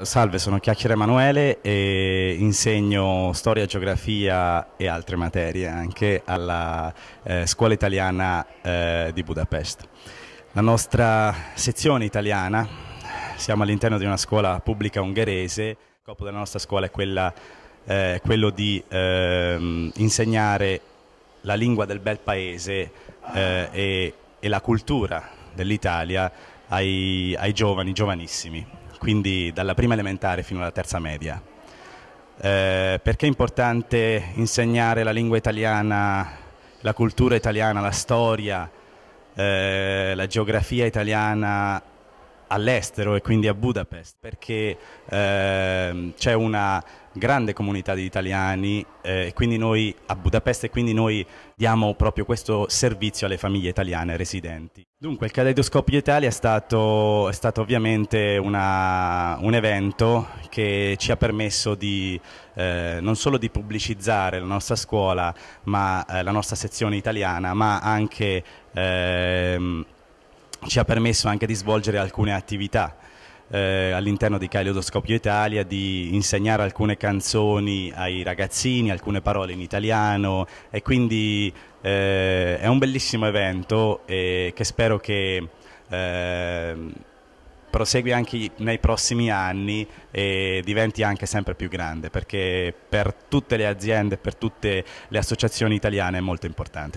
Salve, sono Chiacchiere Emanuele e insegno storia, geografia e altre materie anche alla eh, scuola italiana eh, di Budapest. La nostra sezione italiana, siamo all'interno di una scuola pubblica ungherese, il scopo della nostra scuola è quella, eh, quello di ehm, insegnare la lingua del bel paese eh, e, e, la cultura dell'Italia ai, ai giovani, giovanissimi quindi dalla prima elementare fino alla terza media. Eh, perché è importante insegnare la lingua italiana, la cultura italiana, la storia, eh, la geografia italiana all'estero e quindi a Budapest? Perché eh, c'è una grande comunità di italiani eh, noi, a Budapest e quindi noi diamo proprio questo servizio alle famiglie italiane residenti. Dunque il Caleidoscopio Italia è stato, è stato ovviamente una, un evento che ci ha permesso di, eh, non solo di pubblicizzare la nostra scuola, ma eh, la nostra sezione italiana, ma anche ehm, ci ha permesso anche di svolgere alcune attività eh, all'interno di Caleidoscopio Italia di insegnare alcune canzoni ai ragazzini, alcune parole in italiano e quindi eh, è un bellissimo evento eh, che spero che ehm, prosegui anche nei prossimi anni e diventi anche sempre più grande perché per tutte le aziende, per tutte le associazioni italiane è molto importante.